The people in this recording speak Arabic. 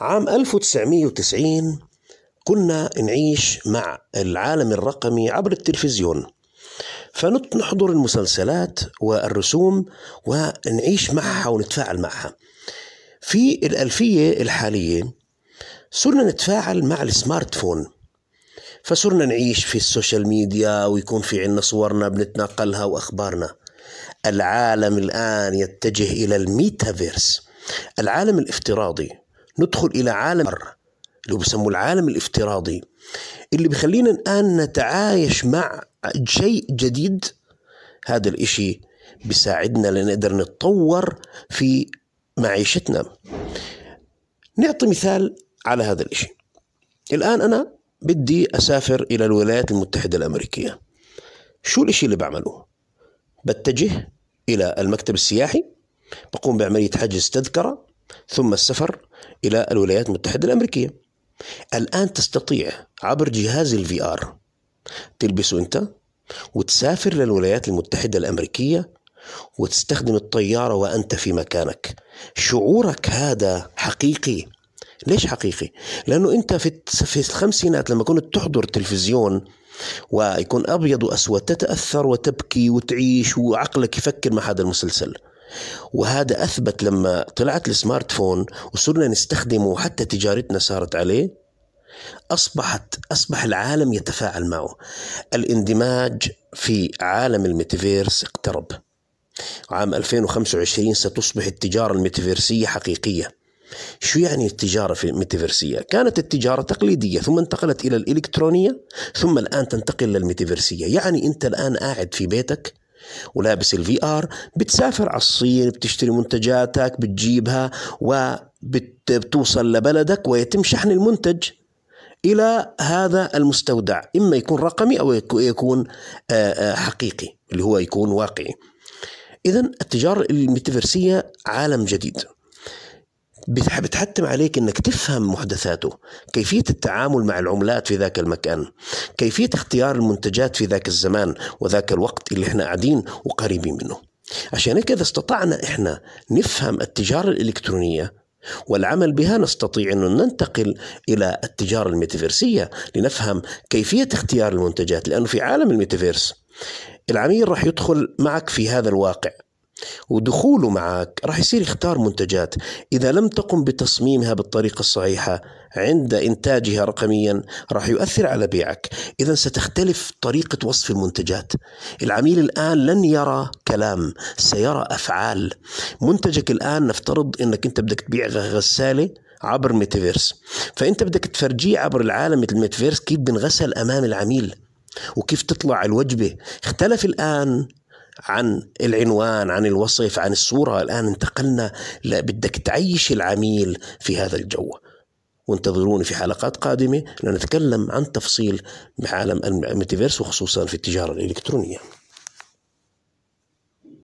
عام 1990 كنا نعيش مع العالم الرقمي عبر التلفزيون فنحضر المسلسلات والرسوم ونعيش معها ونتفاعل معها في الألفية الحالية صرنا نتفاعل مع السمارت فون فصرنا نعيش في السوشيال ميديا ويكون في عنا صورنا بنتناقلها وأخبارنا العالم الآن يتجه إلى الميتافيرس العالم الافتراضي ندخل إلى عالم اللي بيسموه العالم الافتراضي اللي بيخلينا الآن نتعايش مع شيء جديد هذا الإشي بيساعدنا لنقدر نتطور في معيشتنا نعطي مثال على هذا الإشي الآن أنا بدي أسافر إلى الولايات المتحدة الأمريكية شو الإشي اللي بعمله؟ بتجه إلى المكتب السياحي بقوم بعملية حجز تذكرة ثم السفر إلى الولايات المتحدة الأمريكية الآن تستطيع عبر جهاز الفي آر تلبسه أنت وتسافر للولايات المتحدة الأمريكية وتستخدم الطيارة وأنت في مكانك شعورك هذا حقيقي ليش حقيقي؟ لأنه أنت في في الخمسينات لما كنت تحضر تلفزيون ويكون أبيض وأسود تتأثر وتبكي وتعيش وعقلك يفكر مع هذا المسلسل وهذا أثبت لما طلعت السمارت فون وصرنا نستخدمه وحتى تجارتنا صارت عليه أصبحت أصبح العالم يتفاعل معه الاندماج في عالم الميتافيرس اقترب عام 2025 ستصبح التجارة الميتافيرسية حقيقية شو يعني التجارة في الميتافيرسية؟ كانت التجارة تقليدية ثم انتقلت إلى الإلكترونية ثم الآن تنتقل للميتافيرسية يعني أنت الآن قاعد في بيتك ولابس الفي ار بتسافر على الصين بتشتري منتجاتك بتجيبها وبتوصل لبلدك ويتم شحن المنتج الى هذا المستودع اما يكون رقمي او يكون آه، آه، حقيقي اللي هو يكون واقعي اذا التجاره الميتافيرسيه عالم جديد بتحتم عليك انك تفهم محدثاته كيفيه التعامل مع العملات في ذاك المكان كيفيه اختيار المنتجات في ذاك الزمان وذاك الوقت اللي احنا قاعدين وقريبين منه عشان هيك اذا استطعنا احنا نفهم التجاره الالكترونيه والعمل بها نستطيع أن ننتقل إلى التجارة الميتافيرسية لنفهم كيفية اختيار المنتجات لأنه في عالم الميتافيرس العميل راح يدخل معك في هذا الواقع ودخوله معك راح يصير يختار منتجات إذا لم تقم بتصميمها بالطريقة الصحيحة عند إنتاجها رقميا راح يؤثر على بيعك إذا ستختلف طريقة وصف المنتجات العميل الآن لن يرى كلام سيرى أفعال منتجك الآن نفترض أنك أنت بدك تبيع غسالة عبر ميتافيرس فأنت بدك تفرجيه عبر العالم مثل الميتافيرس كيف بنغسل أمام العميل وكيف تطلع الوجبة اختلف الآن عن العنوان عن الوصف عن الصورة الآن انتقلنا بدك تعيش العميل في هذا الجو وانتظروني في حلقات قادمة لنتكلم عن تفصيل بعالم الميتافيرس وخصوصا في التجارة الإلكترونية